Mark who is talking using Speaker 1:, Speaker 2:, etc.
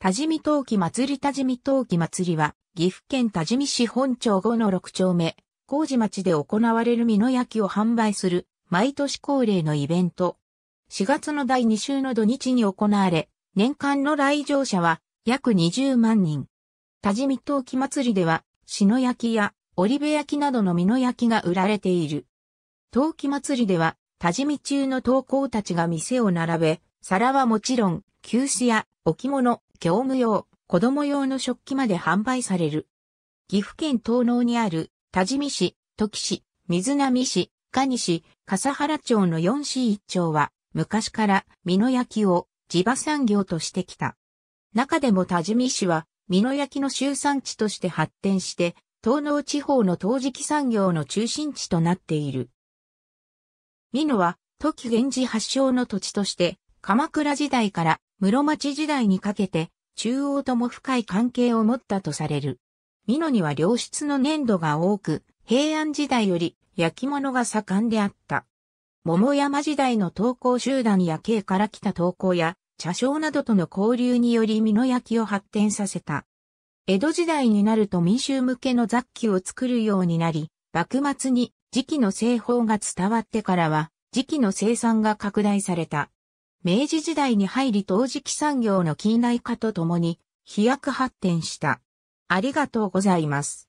Speaker 1: 多治見陶器祭り多治見陶器祭りは、岐阜県多治見市本町5の6丁目、工事町で行われる美濃焼きを販売する、毎年恒例のイベント。4月の第2週の土日に行われ、年間の来場者は約20万人。多治見陶器祭りでは、篠焼きや織部焼きなどの美濃焼きが売られている。陶器祭りでは、多治見中の陶工たちが店を並べ、皿はもちろん、急須や置物、業務用、子供用の食器まで販売される。岐阜県東農にある、多治見市、土市、水波市、蟹市、笠原町の四市一町は、昔から、美濃焼を、地場産業としてきた。中でも多治見市は、美濃焼の集産地として発展して、東農地方の陶磁器産業の中心地となっている。美濃は、土源氏発祥の土地として、鎌倉時代から室町時代にかけて、中央とも深い関係を持ったとされる。美濃には良質の粘土が多く、平安時代より焼き物が盛んであった。桃山時代の投稿集団や京から来た投稿や、茶商などとの交流により美濃焼を発展させた。江戸時代になると民衆向けの雑記を作るようになり、幕末に磁器の製法が伝わってからは、磁器の生産が拡大された。明治時代に入り陶磁器産業の近代化とともに飛躍発展した。ありがとうございます。